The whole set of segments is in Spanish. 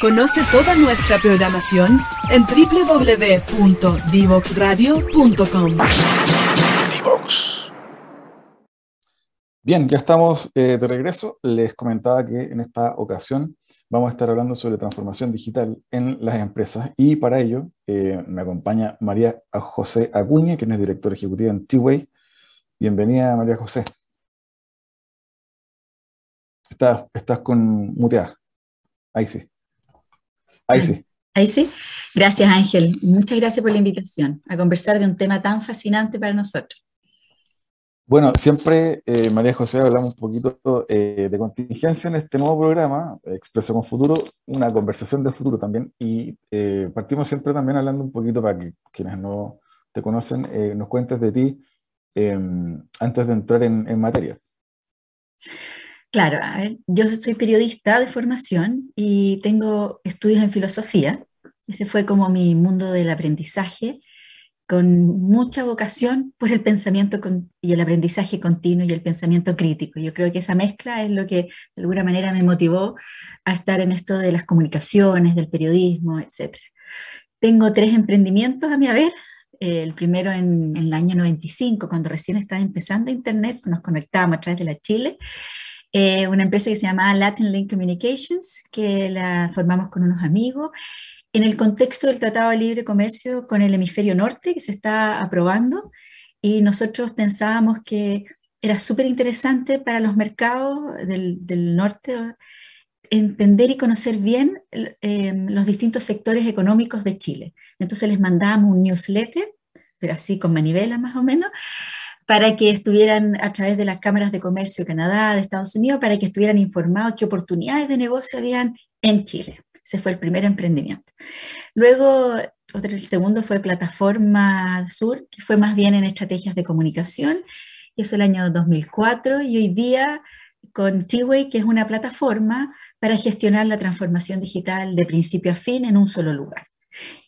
Conoce toda nuestra programación en www.divoxradio.com. Bien, ya estamos eh, de regreso. Les comentaba que en esta ocasión vamos a estar hablando sobre transformación digital en las empresas y para ello eh, me acompaña María José Acuña, quien es directora ejecutiva en T-Way. Bienvenida, María José. Estás, estás con muteada. Ahí sí. Ahí sí. Ahí sí. Gracias, Ángel. Muchas gracias por la invitación a conversar de un tema tan fascinante para nosotros. Bueno, siempre, eh, María José, hablamos un poquito eh, de contingencia en este nuevo programa, Expreso con Futuro, una conversación de futuro también, y eh, partimos siempre también hablando un poquito para que quienes no te conocen nos cuentes de ti em, antes de entrar en, en materia. Claro, yo soy periodista de formación y tengo estudios en filosofía. Ese fue como mi mundo del aprendizaje, con mucha vocación por el pensamiento y el aprendizaje continuo y el pensamiento crítico. Yo creo que esa mezcla es lo que de alguna manera me motivó a estar en esto de las comunicaciones, del periodismo, etc. Tengo tres emprendimientos a mi haber, el primero en, en, el año 95, cuando recién estaba empezando Internet, nos conectábamos a través de la Chile, eh, una empresa que se llama Latin Link Communications, que la formamos con unos amigos, en el contexto del Tratado de Libre Comercio con el Hemisferio Norte, que se está aprobando, y nosotros pensábamos que era súper interesante para los mercados del, norte entender y conocer bien eh, los distintos sectores económicos de Chile. Entonces les mandábamos un newsletter, pero así con manivela más o menos, para que estuvieran a través de las cámaras de comercio de Canadá, de Estados Unidos, para que estuvieran informados qué oportunidades de negocio habían en Chile. Ese fue el primer emprendimiento. Luego, el segundo fue Plataforma Sur, que fue más bien en estrategias de comunicación, y eso el año 2004, y hoy día con t que es una plataforma para gestionar la transformación digital de principio a fin en un solo lugar.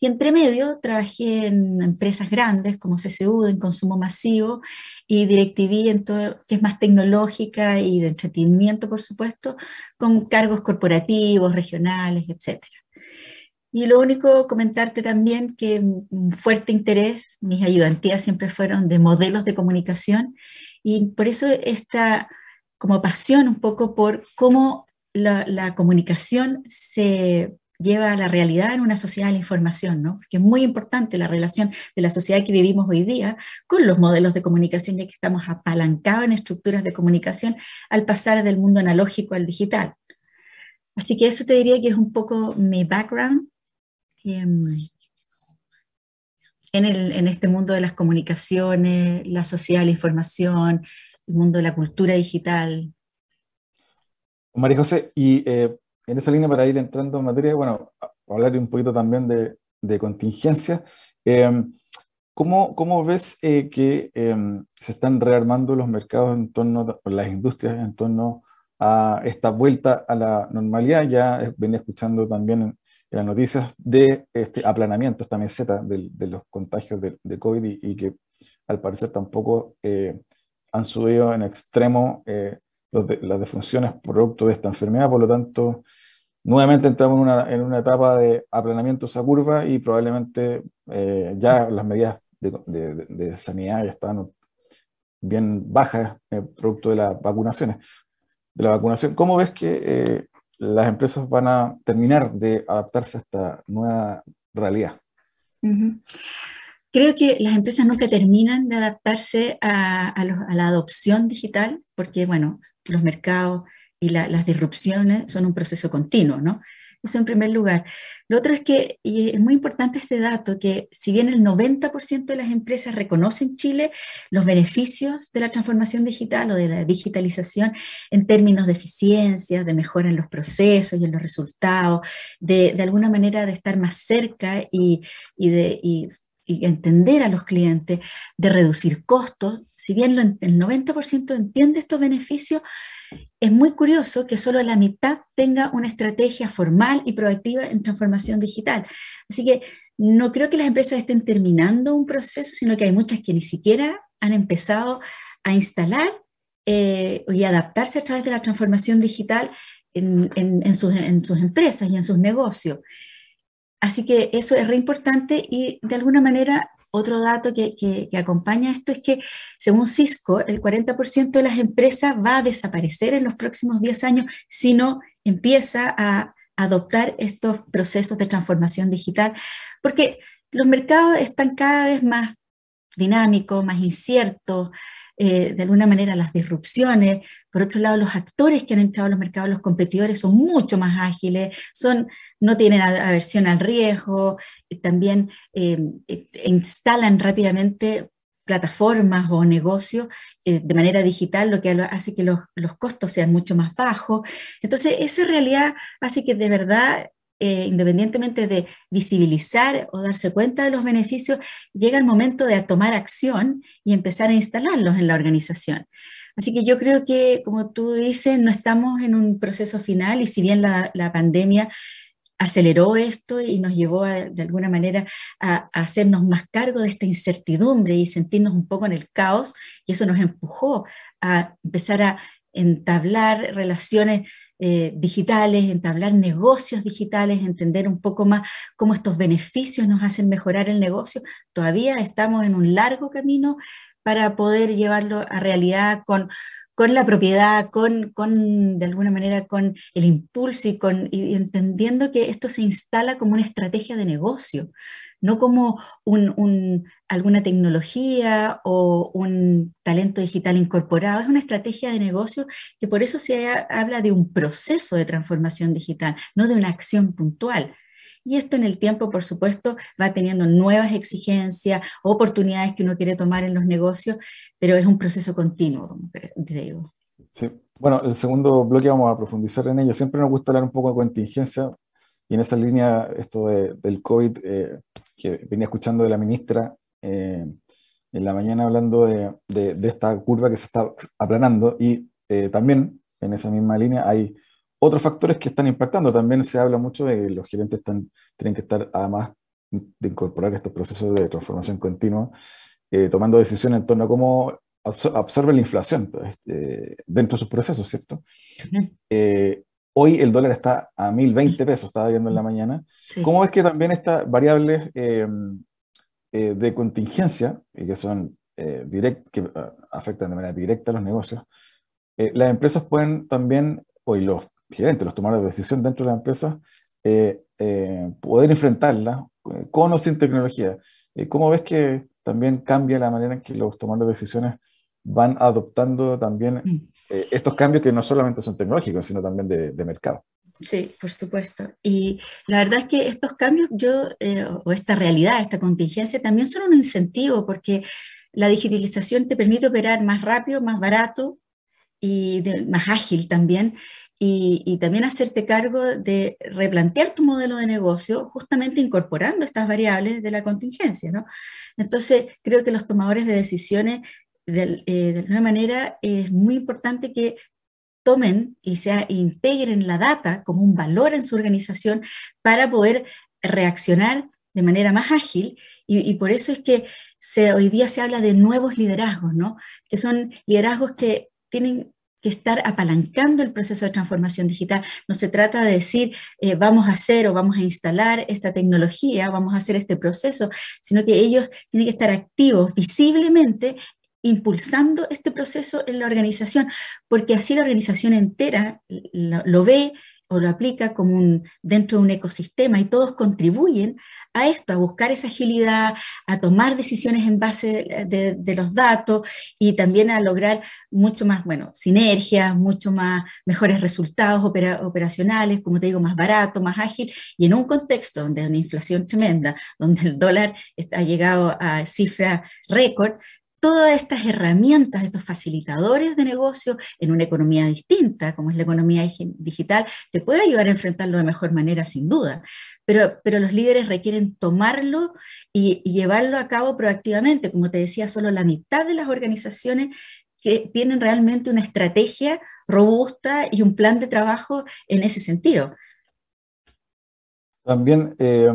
Y entre medio trabajé en empresas grandes como CCU, en consumo masivo, y DirecTV, en todo, que es más tecnológica y de entretenimiento, por supuesto, con cargos corporativos, regionales, etc. Y lo único, comentarte también que un fuerte interés, mis ayudantías siempre fueron de modelos de comunicación, y por eso esta como pasión un poco por cómo la comunicación se lleva a la realidad en una sociedad de la información, ¿no? Porque es muy importante la relación de la sociedad que vivimos hoy día con los modelos de comunicación, ya que estamos apalancados en estructuras de comunicación al pasar del mundo analógico al digital. Así que eso te diría que es un poco mi background em, en, en este mundo de las comunicaciones, la sociedad de la información, el mundo de la cultura digital. María José, y eh, en esa línea, para ir entrando en materia, bueno, hablar un poquito también de, contingencia, em, ¿cómo, ves eh, que em, se están rearmando los mercados en torno, las industrias en torno a esta vuelta a la normalidad? Ya eh, venía escuchando también en, las noticias de este aplanamiento, esta meseta de, los contagios de, COVID y, que al parecer tampoco eh, han subido en extremo las defunciones producto de esta enfermedad, por lo tanto, nuevamente entramos en una, etapa de aplanamiento de esa curva y probablemente eh, ya las medidas de, sanidad ya están bien bajas eh, producto de las vacunaciones. De la vacunación, ¿cómo ves que eh, las empresas van a terminar de adaptarse a esta nueva realidad? Creo que las empresas nunca terminan de adaptarse a, la adopción digital, porque, bueno, los mercados y las disrupciones son un proceso continuo, ¿no? Eso en primer lugar. Lo otro es que, y es muy importante este dato, que si bien el 90% de las empresas reconocen Chile, los beneficios de la transformación digital o de la digitalización en términos de eficiencia, de mejora en los procesos y en los resultados, de, alguna manera de estar más cerca y, de, y entender a los clientes, de reducir costos. Si bien el 90% entiende estos beneficios, es muy curioso que solo la mitad tenga una estrategia formal y proactiva en transformación digital. Así que no creo que las empresas estén terminando un proceso, sino que hay muchas que ni siquiera han empezado a instalar eh, y adaptarse a través de la transformación digital en, en sus empresas y en sus negocios. Así que eso es re importante y de alguna manera otro dato que, acompaña esto es que según Cisco, el 40% de las empresas va a desaparecer en los próximos 10 años si no empieza a adoptar estos procesos de transformación digital, porque los mercados están cada vez más dinámico, más incierto, eh, de alguna manera las disrupciones. Por otro lado, los actores que han entrado a los mercados, los competidores, son mucho más ágiles, son, no tienen aversión al riesgo, eh, también em, eh, instalan rápidamente plataformas o negocios de manera digital, lo que hace que los, los, costos sean mucho más bajos. Entonces, esa realidad hace que de verdad eh, independientemente de visibilizar o darse cuenta de los beneficios, llega el momento de tomar acción y empezar a instalarlos en la organización. Así que yo creo que, como tú dices, no estamos en un proceso final y si bien la, pandemia aceleró esto y nos llevó de alguna manera a, a, hacernos más cargo de esta incertidumbre y sentirnos un poco en el caos y eso nos empujó a empezar a entablar relaciones eh, digitales, entablar negocios digitales, entender un poco más cómo estos beneficios nos hacen mejorar el negocio. Todavía estamos en un largo camino para poder llevarlo a realidad con, con la propiedad, con, de alguna manera, con el impulso y, con, y entendiendo que esto se instala como una estrategia de negocio, no como alguna tecnología o un talento digital incorporado, es una estrategia de negocio que por eso se habla de un proceso de transformación digital, no de una acción puntual. Y esto en el tiempo, por supuesto, va teniendo nuevas exigencias, oportunidades que uno quiere tomar en los negocios, pero es un proceso continuo, como te digo. Bueno, el segundo bloque vamos a profundizar en ello. Siempre nos gusta hablar un poco de contingencia y en esa línea esto del COVID eh, que venía escuchando de la ministra eh, en la mañana hablando de, esta curva que se está aplanando y eh, también en esa misma línea hay otros factores que están impactando. También se habla mucho de que los gerentes están, tienen que estar, además de incorporar estos procesos de transformación continua, eh, tomando decisiones en torno a cómo absorben la inflación pues, dentro de sus procesos, ¿cierto? Hoy el dólar está a 1020 pesos, estaba viendo en la mañana. ¿Cómo ves que también estas variables eh, eh, de contingencia, eh, que son eh, que ah, afectan de manera directa a los negocios, las empresas pueden también, hoy los gerentes, los tomadores de decisión dentro de las empresas, poder enfrentarlas con o sin tecnología? ¿Cómo ves que también cambia la manera en que los tomadores de decisiones van adoptando también mm. Eh, estos cambios que no solamente son tecnológicos, sino también de, mercado. Sí, por supuesto. Y la verdad es que estos cambios, yo, eh, o esta realidad, esta contingencia, también son un incentivo porque la digitalización te permite operar más rápido, más barato y más ágil también, y, y, también hacerte cargo de replantear tu modelo de negocio justamente incorporando estas variables de la contingencia. ¿no? Entonces, creo que los tomadores de decisiones eh, de, alguna manera es muy importante que tomen y se integren la data como un valor en su organización para poder reaccionar de manera más ágil y, por eso es que hoy día se habla de nuevos liderazgos, que son liderazgos que tienen que estar apalancando el proceso de transformación digital. No se trata de decir eh, vamos a hacer o vamos a instalar esta tecnología, vamos a hacer este proceso, sino que ellos tienen que estar activos visiblemente impulsando este proceso en la organización, porque así la organización entera lo, ve o lo aplica como un, dentro de un ecosistema y todos contribuyen a esto, a buscar esa agilidad, a tomar decisiones en base de, los datos y también a lograr mucho más, bueno, sinergias, mucho más mejores resultados operacionales, como te digo, más barato, más ágil y en un contexto donde hay una inflación tremenda, donde el dólar está, ha llegado a cifras récord, todas estas herramientas, estos facilitadores de negocio en una economía distinta, como es la economía digital, te puede ayudar a enfrentarlo de mejor manera, sin duda. Pero, los líderes requieren tomarlo y, llevarlo a cabo proactivamente. Como te decía, solo la mitad de las organizaciones que tienen realmente una estrategia robusta y un plan de trabajo en ese sentido. También eh,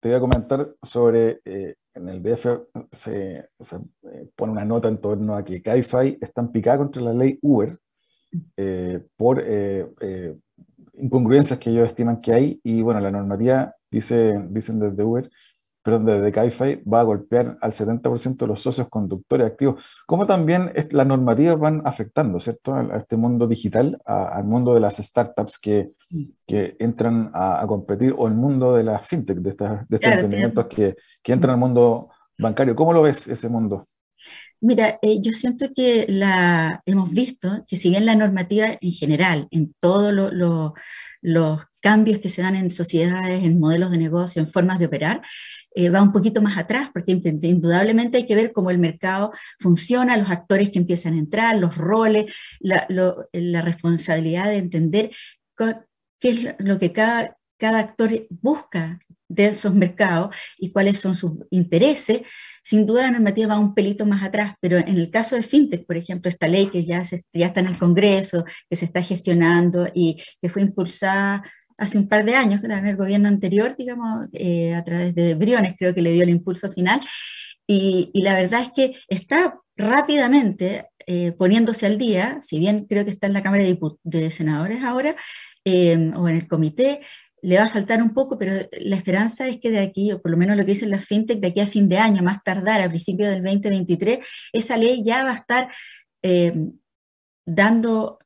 te voy a comentar sobre eh, en el DF se, eh, pone una nota en torno a que CaiFi está en picada contra la ley Uber eh, por eh, incongruencias que ellos estiman que hay y bueno, la normativa dice, dicen desde Uber pero desde CAIFAI va a golpear al 70% de los socios conductores activos. cómo también las normativas van afectando, ¿cierto? A, este mundo digital, al mundo de las startups que, que entran a, competir o el mundo de las fintech, de, estos emprendimientos que, que entran al mundo bancario. ¿Cómo lo ves ese mundo? Mira, eh, yo siento que hemos visto que si bien la normativa en general, en todos los cambios que se dan en sociedades, en modelos de negocio, en formas de operar, eh, va un poquito más atrás, porque indudablemente hay que ver cómo el mercado funciona, los actores que empiezan a entrar, los roles, la, responsabilidad de entender qué es lo que cada, cada actor busca de esos mercados y cuáles son sus intereses, sin duda la normativa va un pelito más atrás, pero en el caso de FinTech, por ejemplo, esta ley que ya, está en el Congreso, que se está gestionando y que fue impulsada hace un par de años, en el gobierno anterior, digamos, eh, a través de Briones, creo que le dio el impulso final, y, la verdad es que está rápidamente eh, poniéndose al día, si bien creo que está en la Cámara de, Senadores ahora, eh, o en el comité, le va a faltar un poco, pero la esperanza es que de aquí, o por lo menos lo que dicen las fintech, de aquí a fin de año, más tardar, a principios del 2023, esa ley ya va a estar eh, dando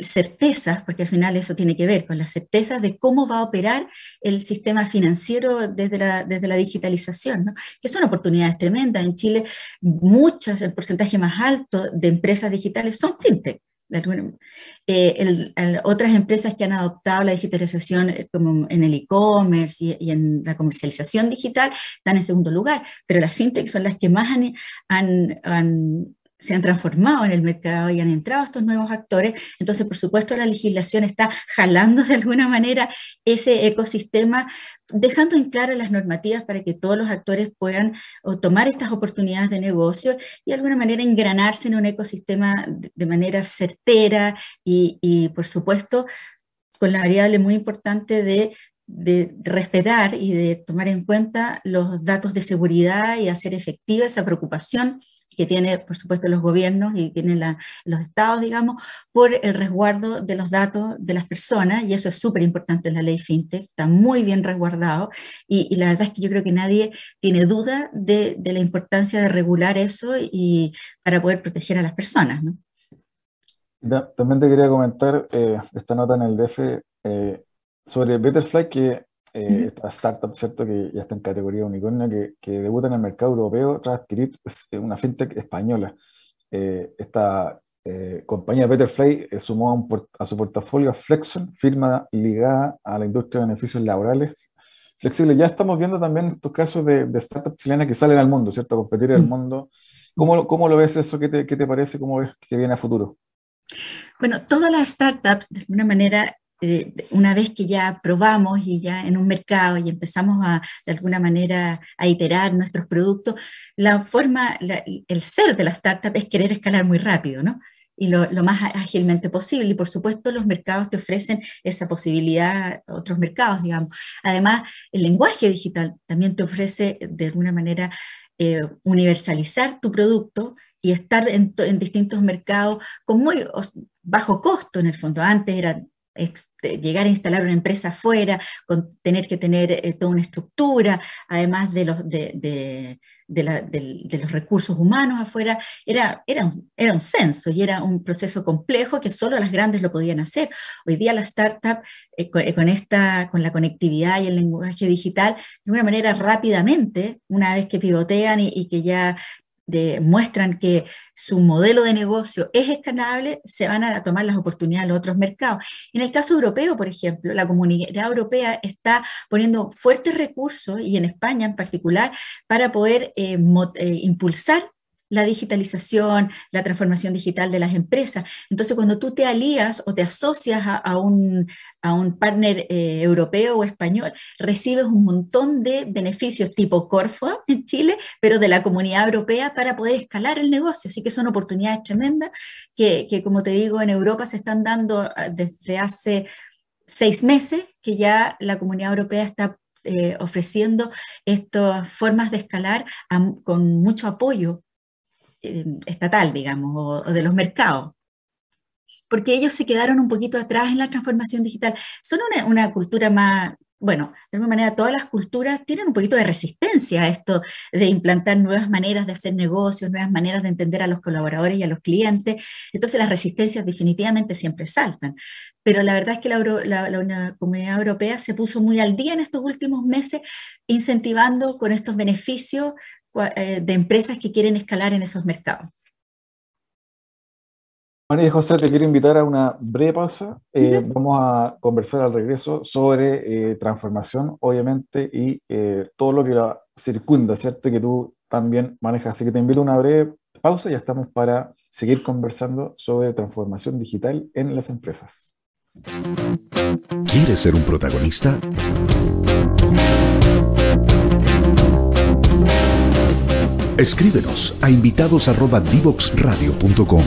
certezas, porque al final eso tiene que ver con las certezas de cómo va a operar el sistema financiero desde la, desde la digitalización, ¿no? que son oportunidades tremendas. En Chile, muchas, el porcentaje más alto de empresas digitales son fintech. Eh, otras empresas que han adoptado la digitalización eh, como en el e-commerce y, en la comercialización digital están en segundo lugar, pero las fintech son las que más han, han se han transformado en el mercado y han entrado estos nuevos actores. Entonces, por supuesto, la legislación está jalando de alguna manera ese ecosistema, dejando en claras las normativas para que todos los actores puedan tomar estas oportunidades de negocio y de alguna manera engranarse en un ecosistema de manera certera y, por supuesto, con la variable muy importante de de respetar y de tomar en cuenta los datos de seguridad y hacer efectiva esa preocupación que tiene, por supuesto, los gobiernos y tienen los estados, digamos, por el resguardo de los datos de las personas, y eso es súper importante en la ley FinTech, está muy bien resguardado, y, la verdad es que yo creo que nadie tiene duda de, la importancia de regular eso y para poder proteger a las personas, También te quería comentar eh, esta nota en el DF eh, sobre Betterfly que eh, startup ¿cierto? Que ya está en categoría unicornio, que, que debutan en el mercado europeo tras adquirir pues, eh, una fintech española. Eh, esta eh, compañía Betterfly sumó a, su portafolio a Flexon, firma ligada a la industria de beneficios laborales flexibles. Ya estamos viendo también estos casos de, startups chilenas que salen al mundo, ¿cierto? A competir en el mundo. ¿Cómo, ¿Cómo, lo ves eso? ¿Qué te, qué te parece? ¿Cómo ves que viene a futuro? Bueno, todas las startups, de alguna manera, una vez que ya probamos y ya en un mercado y empezamos a, de alguna manera a iterar nuestros productos, la forma, el ser de la startup es querer escalar muy rápido, ¿no? Y lo, lo, más ágilmente posible. Y por supuesto los mercados te ofrecen esa posibilidad, otros mercados, digamos. Además, el lenguaje digital también te ofrece de alguna manera eh, universalizar tu producto y estar en, en distintos mercados con muy bajo costo en el fondo. Antes era llegar a instalar una empresa afuera, con tener que tener eh, toda una estructura, además de los, recursos humanos afuera, era, un, era censo y era un proceso complejo que solo las grandes lo podían hacer. Hoy día la startup, eh, eh, con, esta, con la conectividad y el lenguaje digital, de una manera rápidamente, una vez que pivotean y que ya muestran que su modelo de negocio es escalable, se van a tomar las oportunidades en los otros mercados. En el caso europeo, por ejemplo, la comunidad europea está poniendo fuertes recursos, y en España en particular, para poder eh, eh, impulsar la digitalización, la transformación digital de las empresas. Entonces, cuando tú te alías o te asocias a, un, partner eh, europeo o español, recibes un montón de beneficios tipo Corfo en Chile, pero de la comunidad europea para poder escalar el negocio. Así que son oportunidades tremendas que, que como te digo, en Europa se están dando ah, desde hace seis meses que ya la comunidad europea está eh, ofreciendo estas formas de escalar con mucho apoyo eh, estatal, digamos, o, de los mercados porque ellos se quedaron un poquito atrás en la transformación digital. Son una, cultura más, bueno, de alguna manera todas las culturas tienen un poquito de resistencia a esto de implantar nuevas maneras de hacer negocios, nuevas maneras de entender a los colaboradores y a los clientes. Entonces las resistencias definitivamente siempre saltan. Pero la verdad es que la, la Comunidad Europea se puso muy al día en estos últimos meses, incentivando con estos beneficios eh, de empresas que quieren escalar en esos mercados. María José, te quiero invitar a una breve pausa. Eh, vamos a conversar al regreso sobre eh, transformación, obviamente, y todo lo que la circunda, ¿cierto? Que tú también manejas. Así que te invito a una breve pausa y ya estamos para seguir conversando sobre transformación digital en las empresas. ¿Quieres ser un protagonista? Escríbenos a invitados@divoxradio.com.